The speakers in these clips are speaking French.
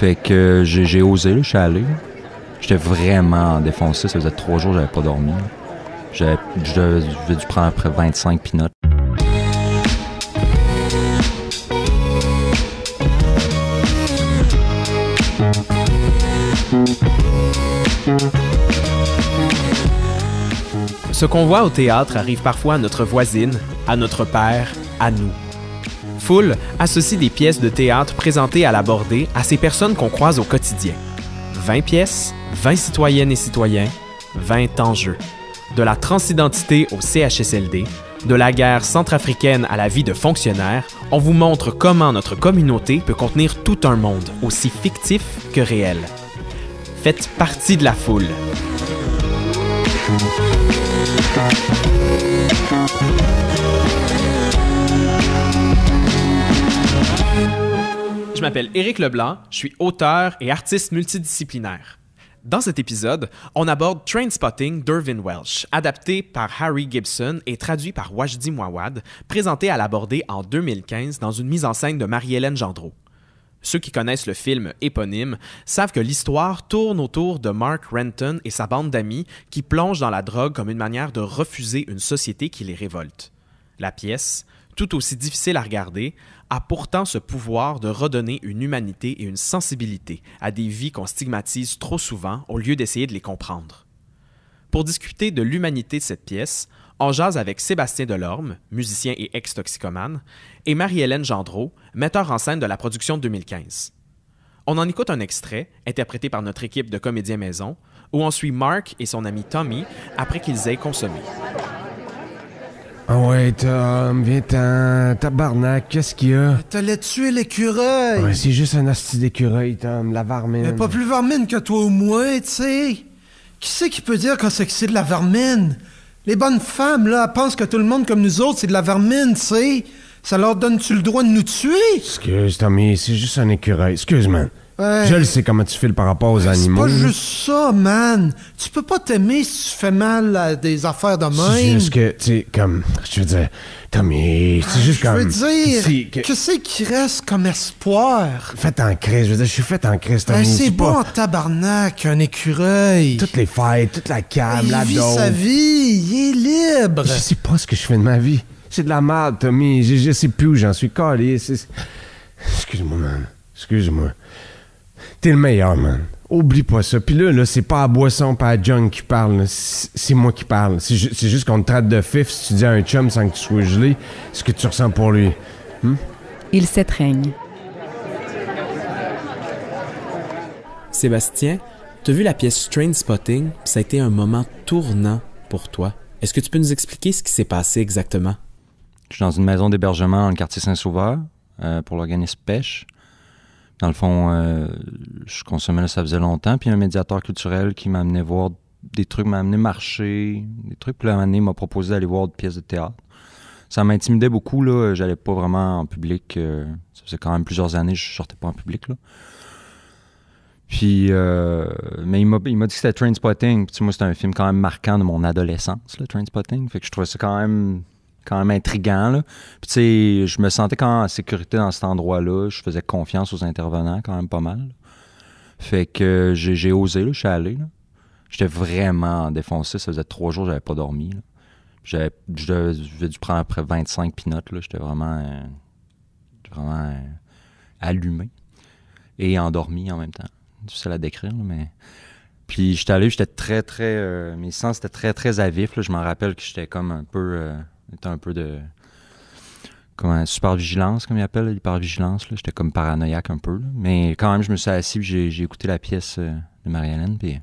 Fait que euh, j'ai osé, je suis allé. J'étais vraiment défoncé. Ça faisait trois jours que j'avais pas dormi. J'avais dû prendre après 25 pinottes. Ce qu'on voit au théâtre arrive parfois à notre voisine, à notre père, à nous foule associe des pièces de théâtre présentées à l'abordée à ces personnes qu'on croise au quotidien. 20 pièces, 20 citoyennes et citoyens, 20 enjeux. De la transidentité au CHSLD, de la guerre centrafricaine à la vie de fonctionnaire, on vous montre comment notre communauté peut contenir tout un monde, aussi fictif que réel. Faites partie de la foule. Je m'appelle Éric Leblanc, je suis auteur et artiste multidisciplinaire. Dans cet épisode, on aborde Trainspotting d'Irvin Welsh, adapté par Harry Gibson et traduit par Wajdi Mouawad, présenté à l'abordé en 2015 dans une mise en scène de Marie-Hélène Gendreau. Ceux qui connaissent le film éponyme savent que l'histoire tourne autour de Mark Renton et sa bande d'amis qui plongent dans la drogue comme une manière de refuser une société qui les révolte. La pièce, tout aussi difficile à regarder, a pourtant ce pouvoir de redonner une humanité et une sensibilité à des vies qu'on stigmatise trop souvent au lieu d'essayer de les comprendre. Pour discuter de l'humanité de cette pièce, on jase avec Sébastien Delorme, musicien et ex-toxicomane, et Marie-Hélène Gendreau, metteur en scène de la production 2015. On en écoute un extrait, interprété par notre équipe de comédiens maison, où on suit Mark et son ami Tommy après qu'ils aient consommé. Ah ouais, Tom, viens-t'en. Tabarnak, qu'est-ce qu'il y a? T'allais tuer l'écureuil! Ouais, c'est juste un asti d'écureuil, Tom, la vermine. Mais pas plus vermine que toi au moins, tu sais. Qui c'est qui peut dire que c'est que c'est de la vermine Les bonnes femmes, là, pensent que tout le monde comme nous autres, c'est de la vermine, tu sais. Ça leur donne-tu le droit de nous tuer? Excuse, Tommy, c'est juste un écureuil. Excuse-moi. Je le sais comment tu files par rapport aux animaux. C'est pas juste ça, man. Tu peux pas t'aimer si tu fais mal à des affaires de même. C'est juste que, tu sais, comme, je veux dire, Tommy, c'est ah, juste comme. Je veux dire, que... c'est ce qui reste comme espoir? Fait en crise, je veux dire, je suis fait en crise, ben, Tommy. Ben, c'est bon en tabarnak, un écureuil. Toutes les fêtes, toute la cable la Il vit sa vie, il est libre. Je sais pas ce que je fais de ma vie. C'est de la merde, Tommy. Je, je sais plus où j'en suis collé. Excuse-moi, man. Excuse-moi. T'es le meilleur, man. Oublie pas ça. Puis là, là c'est pas à boisson, pas à junk qui parle. C'est moi qui parle. C'est juste qu'on te traite de fif si tu dis à un chum sans que tu sois gelé ce que tu ressens pour lui. Hmm? Il s'étreigne. Sébastien, t'as vu la pièce Strain Spotting, ça a été un moment tournant pour toi. Est-ce que tu peux nous expliquer ce qui s'est passé exactement? Je suis dans une maison d'hébergement en le quartier Saint-Sauveur euh, pour l'organisme Pêche. Dans le fond, euh, je consommais là, ça faisait longtemps. Puis un médiateur culturel qui m'a amené voir des trucs, m'a amené marcher, des trucs. Puis là, m'a proposé d'aller voir des pièces de théâtre. Ça m'intimidait beaucoup, là. J'allais pas vraiment en public. Euh, ça faisait quand même plusieurs années que je sortais pas en public, là. Puis, euh, mais il m'a dit que c'était Trainspotting. Puis, moi, c'était un film quand même marquant de mon adolescence, le Trainspotting. Fait que je trouvais ça quand même quand même intriguant. je me sentais quand même en sécurité dans cet endroit-là. Je faisais confiance aux intervenants quand même pas mal. Fait que j'ai osé, je suis allé. J'étais vraiment défoncé. Ça faisait trois jours que j'avais pas dormi. J'avais dû prendre après 25 pinottes. J'étais vraiment, euh, vraiment euh, allumé et endormi en même temps. Difficile à décrire, mais. Puis j'étais allé, j'étais très, très. Euh, mes sens étaient très, très à vif. Je m'en rappelle que j'étais comme un peu était un peu de comment, Super-vigilance, comme ils appellent, vigilance J'étais comme paranoïaque un peu. Mais quand même, je me suis assis j'ai écouté la pièce euh, de Marie-Hélène. Puis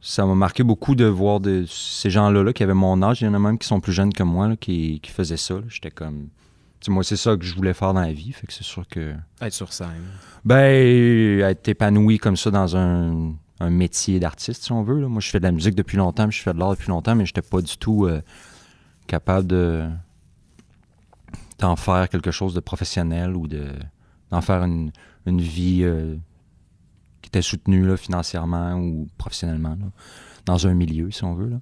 ça m'a marqué beaucoup de voir de, ces gens-là là, qui avaient mon âge. Il y en a même qui sont plus jeunes que moi qui, qui, faisaient ça. J'étais comme. moi, c'est ça que je voulais faire dans la vie. Fait que c'est sûr que. Être sur scène. Ben, être épanoui comme ça dans un, métier d'artiste, si on veut. Moi, je fais de la musique depuis longtemps, je fais de l'art depuis longtemps, mais j'étais pas du tout. Euh, capable de d'en faire quelque chose de professionnel ou d'en faire une, vie euh, qui était soutenue financièrement ou professionnellement, dans un milieu, si on veut, là,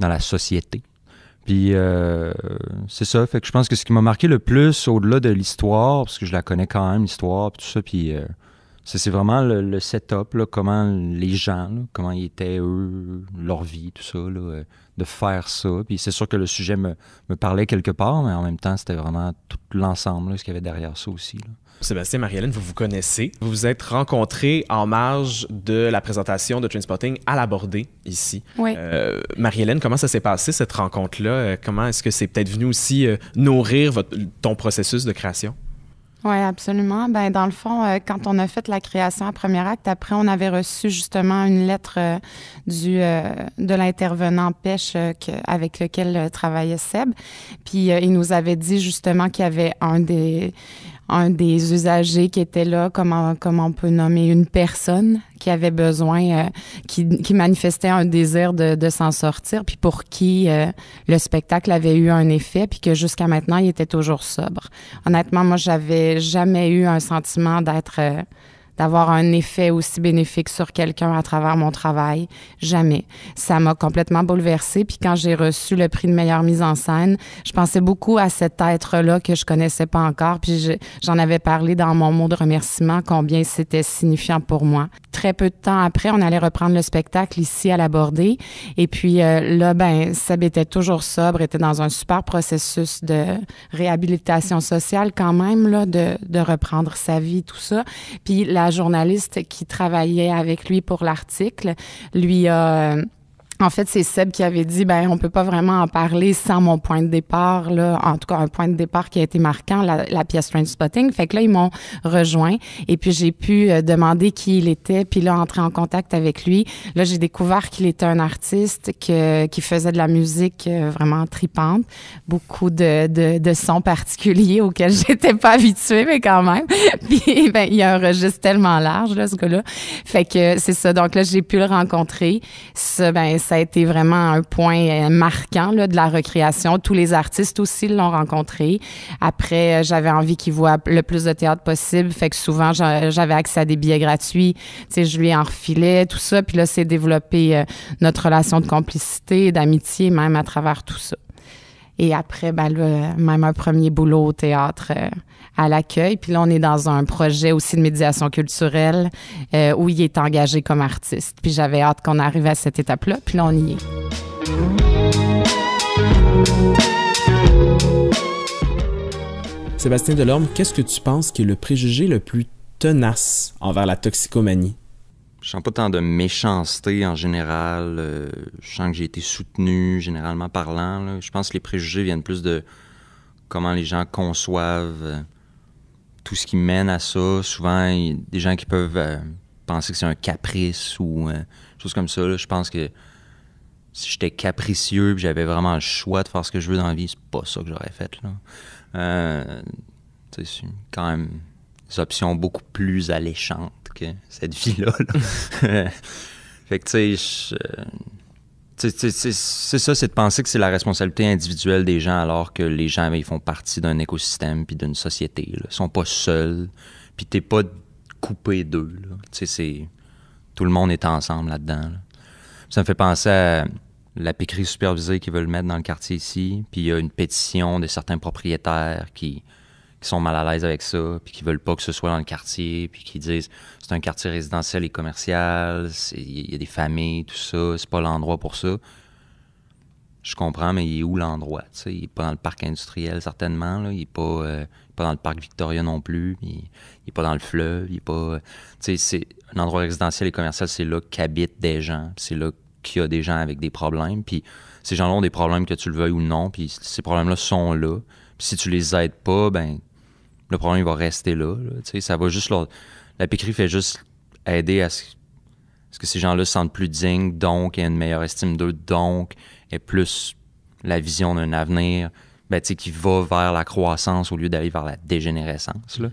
dans la société. Puis euh, c'est ça, fait que je pense que ce qui m'a marqué le plus au-delà de l'histoire, parce que je la connais quand même, l'histoire, tout ça, puis euh, c'est vraiment le, setup, là, comment les gens, comment ils étaient, eux, leur vie, tout ça, euh, de faire ça. Puis c'est sûr que le sujet me, parlait quelque part, mais en même temps, c'était vraiment tout l'ensemble, ce qu'il y avait derrière ça aussi. Sébastien, Marie-Hélène, vous vous connaissez. Vous vous êtes rencontrés en marge de la présentation de Transporting à l'abordé, ici. Oui. Euh, Marie-Hélène, comment ça s'est passé, cette rencontre-là? Euh, comment est-ce que c'est peut-être venu aussi nourrir votre, ton processus de création? Oui, absolument. Ben, dans le fond, euh, quand on a fait la création à premier acte, après, on avait reçu justement une lettre euh, du euh, de l'intervenant pêche avec lequel travaillait Seb. Puis il nous avait dit justement qu'il y avait un des un des usagers qui était là, comment comment on peut nommer une personne qui avait besoin, euh, qui, manifestait un désir de, de s'en sortir, puis pour qui euh, le spectacle avait eu un effet, puis que jusqu'à maintenant, il était toujours sobre. Honnêtement, moi, j'avais jamais eu un sentiment d'être... Euh, d'avoir un effet aussi bénéfique sur quelqu'un à travers mon travail. Jamais. Ça m'a complètement bouleversée. Puis quand j'ai reçu le prix de meilleure mise en scène, je pensais beaucoup à cet être-là que je connaissais pas encore. Puis j'en avais parlé dans mon mot de remerciement combien c'était signifiant pour moi. Très peu de temps après, on allait reprendre le spectacle ici à l'aborder Et puis euh, là, ben, Seb était toujours sobre, était dans un super processus de réhabilitation sociale quand même, là, de, de reprendre sa vie, tout ça. Puis la journaliste qui travaillait avec lui pour l'article lui a euh, en fait, c'est Seb qui avait dit, ben, on peut pas vraiment en parler sans mon point de départ, là. En tout cas, un point de départ qui a été marquant, la, la pièce Strange Spotting. Fait que là, ils m'ont rejoint. Et puis, j'ai pu euh, demander qui il était. Puis là, entrer en contact avec lui. Là, j'ai découvert qu'il était un artiste, que, qui faisait de la musique euh, vraiment tripante. Beaucoup de, de, de sons particuliers auxquels j'étais pas habituée, mais quand même. puis, ben, il y a un registre tellement large, là, ce gars-là. Fait que c'est ça. Donc là, j'ai pu le rencontrer. Ce, ben, ça a été vraiment un point euh, marquant là, de la recréation. Tous les artistes aussi l'ont rencontré. Après, euh, j'avais envie qu'il voient le plus de théâtre possible. Fait que souvent, j'avais accès à des billets gratuits. Tu je lui en refilais, tout ça. Puis là, c'est développé euh, notre relation de complicité, d'amitié, même à travers tout ça. Et après, ben, même un premier boulot au théâtre euh, à l'accueil. Puis là, on est dans un projet aussi de médiation culturelle euh, où il est engagé comme artiste. Puis j'avais hâte qu'on arrive à cette étape-là. Puis là, on y est. Sébastien Delorme, qu'est-ce que tu penses qui est le préjugé le plus tenace envers la toxicomanie? Je sens pas tant de méchanceté en général. Euh, je sens que j'ai été soutenu, généralement parlant. Je pense que les préjugés viennent plus de comment les gens conçoivent euh, tout ce qui mène à ça. Souvent, des gens qui peuvent euh, penser que c'est un caprice ou choses comme ça. Je pense que si j'étais capricieux et j'avais vraiment le choix de faire ce que je veux dans la vie, c'est pas ça que j'aurais fait. c'est quand même des options beaucoup plus alléchantes cette vie-là. fait que, tu sais, euh, c'est ça, c'est de penser que c'est la responsabilité individuelle des gens alors que les gens, ils font partie d'un écosystème puis d'une société. Ils Ils sont pas seuls, puis t'es pas coupé d'eux. Tout le monde est ensemble là-dedans. Ça me fait penser à la piquerie supervisée qu'ils veulent mettre dans le quartier ici, puis il y a une pétition de certains propriétaires qui qui sont mal à l'aise avec ça, puis qui veulent pas que ce soit dans le quartier, puis qui disent c'est un quartier résidentiel et commercial, il y a des familles, tout ça, c'est pas l'endroit pour ça. Je comprends, mais il est où l'endroit? Il n'est pas dans le parc industriel, certainement. Là. Il n'est pas, euh, pas, dans le parc Victoria non plus. Il n'est pas dans le fleuve. Il est pas. Euh, c'est un endroit résidentiel et commercial, c'est là qu'habitent des gens. C'est là qu'il y a des gens avec des problèmes. Puis ces gens-là ont des problèmes que tu le veuilles ou non. Puis ces problèmes-là sont là. Puis si tu les aides pas, ben le problème il va rester là. ça va juste La piquerie fait juste aider à ce, que ces gens-là se sentent plus dignes, donc aient une meilleure estime d'eux, donc aient plus la vision d'un avenir ben, qui va vers la croissance au lieu d'aller vers la dégénérescence. Là.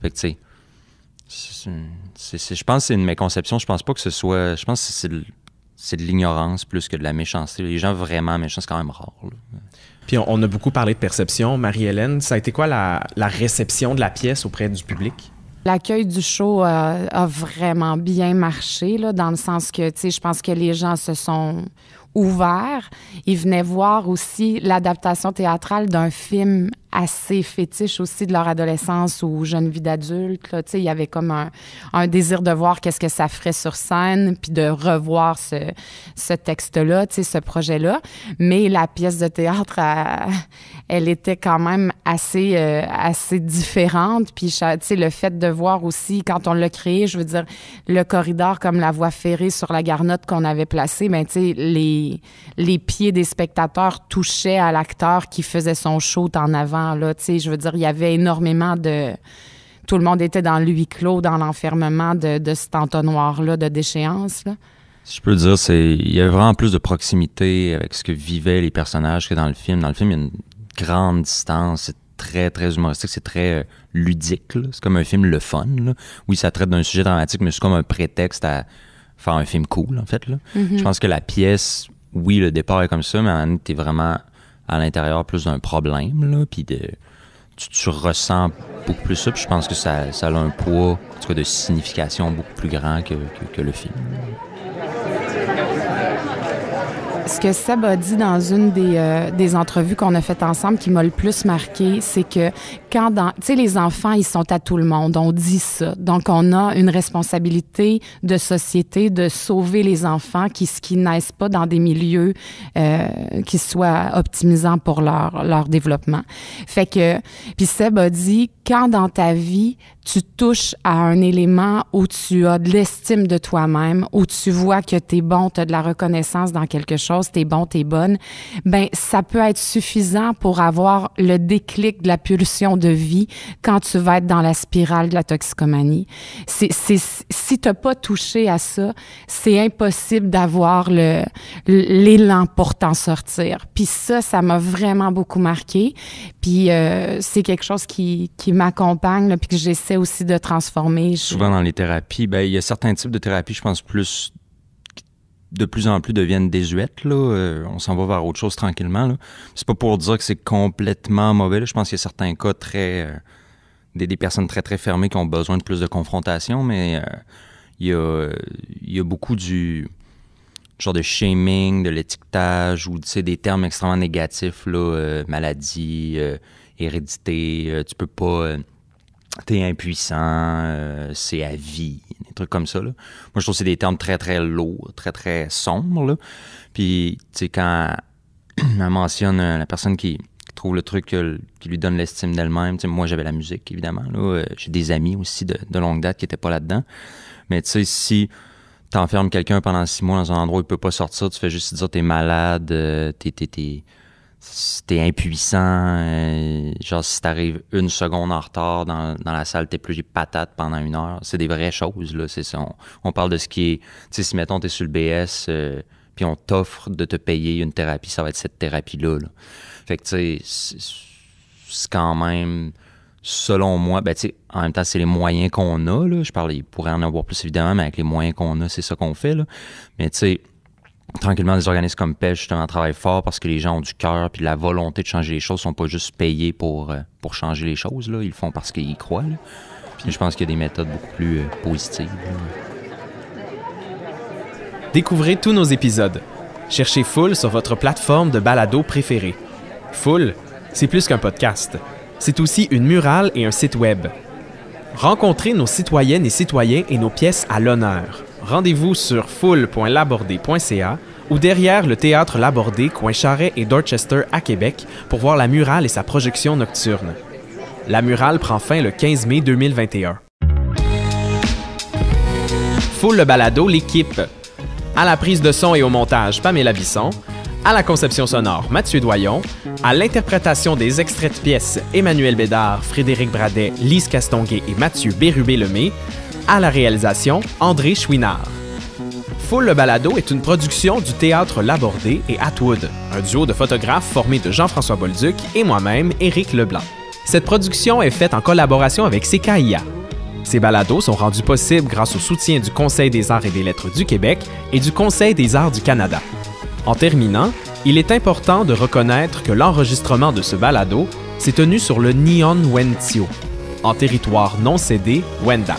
Fait tu je pense que c'est une méconception. Je pense pas que ce soit. Je pense que c'est de, l'ignorance plus que de la méchanceté. Les gens vraiment méchants, c'est quand même rare. Puis on, a beaucoup parlé de perception. Marie-Hélène, ça a été quoi la, réception de la pièce auprès du public? L'accueil du show euh, a vraiment bien marché, dans le sens que, tu sais, je pense que les gens se sont ouverts. Ils venaient voir aussi l'adaptation théâtrale d'un film assez fétiche aussi de leur adolescence ou jeune vie d'adulte. Il y avait comme un, un désir de voir qu'est-ce que ça ferait sur scène, puis de revoir ce, ce texte-là, ce projet-là. Mais la pièce de théâtre, euh, elle, était quand même assez, euh, assez différente. Puis le fait de voir aussi, quand on l'a créé, je veux dire, le corridor comme la voie ferrée sur la garnotte qu'on avait placée, ben, les, les pieds des spectateurs touchaient à l'acteur qui faisait son show en avant je veux dire, il y avait énormément de tout le monde était dans le clos, dans l'enfermement de, cet entonnoir-là de déchéance. Là. Je peux dire, c'est il y a vraiment plus de proximité avec ce que vivaient les personnages que dans le film. Dans le film, il y a une grande distance. C'est très, très humoristique. C'est très euh, ludique. C'est comme un film le fun. où Oui, ça traite d'un sujet dramatique, mais c'est comme un prétexte à faire un film cool, en fait. Là. Mm-hmm. Je pense que la pièce, oui, le départ est comme ça, mais en t'es vraiment à l'intérieur plus d'un problème, là, puis de, tu, ressens beaucoup plus ça, puis je pense que ça, ça a un poids, en de signification beaucoup plus grand que le film. Ce que Seb a dit dans une des, euh, des entrevues qu'on a faites ensemble qui m'a le plus marqué, c'est que quand dans, tu sais, les enfants, ils sont à tout le monde. On dit ça. Donc, on a une responsabilité de société de sauver les enfants qui, qui naissent pas dans des milieux euh, qui soient optimisants pour leur, leur développement. Fait que, puis Seb a dit, quand dans ta vie, tu touches à un élément où tu as de l'estime de toi-même, où tu vois que t'es bon, t'as de la reconnaissance dans quelque chose, t'es bon, t'es bonne, ben ça peut être suffisant pour avoir le déclic de la pulsion de vie quand tu vas être dans la spirale de la toxicomanie. C'est, c'est, si t'as pas touché à ça, c'est impossible d'avoir le, l'élan pour t'en sortir. Puis ça, ça m'a vraiment beaucoup marqué. Puis euh, c'est quelque chose qui, qui m'accompagne, puis que j'essaie aussi de transformer. Souvent dans les thérapies, ben, il y a certains types de thérapies, je pense, plus de plus en plus deviennent désuètes. Là. Euh, on s'en va vers autre chose tranquillement. C'est pas pour dire que c'est complètement mauvais. Je pense qu'il y a certains cas très. Euh, des, personnes très très fermées qui ont besoin de plus de confrontation, mais euh, il y, a, beaucoup du genre de shaming, de l'étiquetage ou des termes extrêmement négatifs, là, maladie, hérédité, tu peux pas t'es impuissant, euh, c'est à vie, des trucs comme ça. Moi, je trouve que c'est des termes très, très lourds, très, très sombres. Puis, tu sais, quand elle mentionne euh, la personne qui trouve le truc euh, qui lui donne l'estime d'elle-même, tu sais, moi, j'avais la musique, évidemment. J'ai des amis aussi de, longue date qui n'étaient pas là-dedans. Mais tu sais, si t'enfermes quelqu'un pendant six mois dans un endroit où il peut pas sortir, tu fais juste dire t'es malade, t'es t'es impuissant. Euh, genre, si t'arrives une seconde en retard dans, la salle, t'es plus patate pendant une heure. C'est des vraies choses, là. C'est on, on, parle de ce qui est. Tu sais, si mettons, t'es sur le BS, euh, puis on t'offre de te payer une thérapie, ça va être cette thérapie-là. Fait que, tu sais, c'est quand même. Selon moi, ben, tu sais, en même temps, c'est les moyens qu'on a. Là. Je parle, il pourrait en avoir plus évidemment, mais avec les moyens qu'on a, c'est ça qu'on fait. Là. Mais tu sais, tranquillement, des organismes comme Pêche, justement, travaillent fort parce que les gens ont du cœur puis la volonté de changer les choses. Ils sont pas juste payés euh, pour, changer les choses. Là. Ils le font parce qu'ils croient. je pense qu'il y a des méthodes beaucoup plus euh, positives. Découvrez tous nos épisodes. Cherchez Full sur votre plateforme de balado préférée. Full, c'est plus qu'un podcast. C'est aussi une murale et un site web. Rencontrez nos citoyennes et citoyens et nos pièces à l'honneur. Rendez-vous sur full.labordé.ca ou derrière le théâtre Labordé, coin Charret et Dorchester à Québec pour voir la murale et sa projection nocturne. La murale prend fin le 15 mai 2021. Foule le balado, l'équipe. À la prise de son et au montage, Pamela Bisson. À la conception sonore, Mathieu Doyon. À l'interprétation des extraits de pièces, Emmanuel Bédard, Frédéric Bradet, Lise Castonguet et Mathieu Bérubé-Lemay à la réalisation André Chouinard. Full le balado est une production du théâtre Labordé et Atwood, un duo de photographes formé de Jean-François Bolduc et moi-même, Éric Leblanc. Cette production est faite en collaboration avec CKIA. Ces balados sont rendus possibles grâce au soutien du Conseil des arts et des lettres du Québec et du Conseil des arts du Canada. En terminant, il est important de reconnaître que l'enregistrement de ce balado s'est tenu sur le Nihon Wentio, en territoire non cédé Wendat.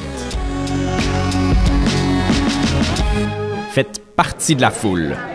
faites partie de la foule.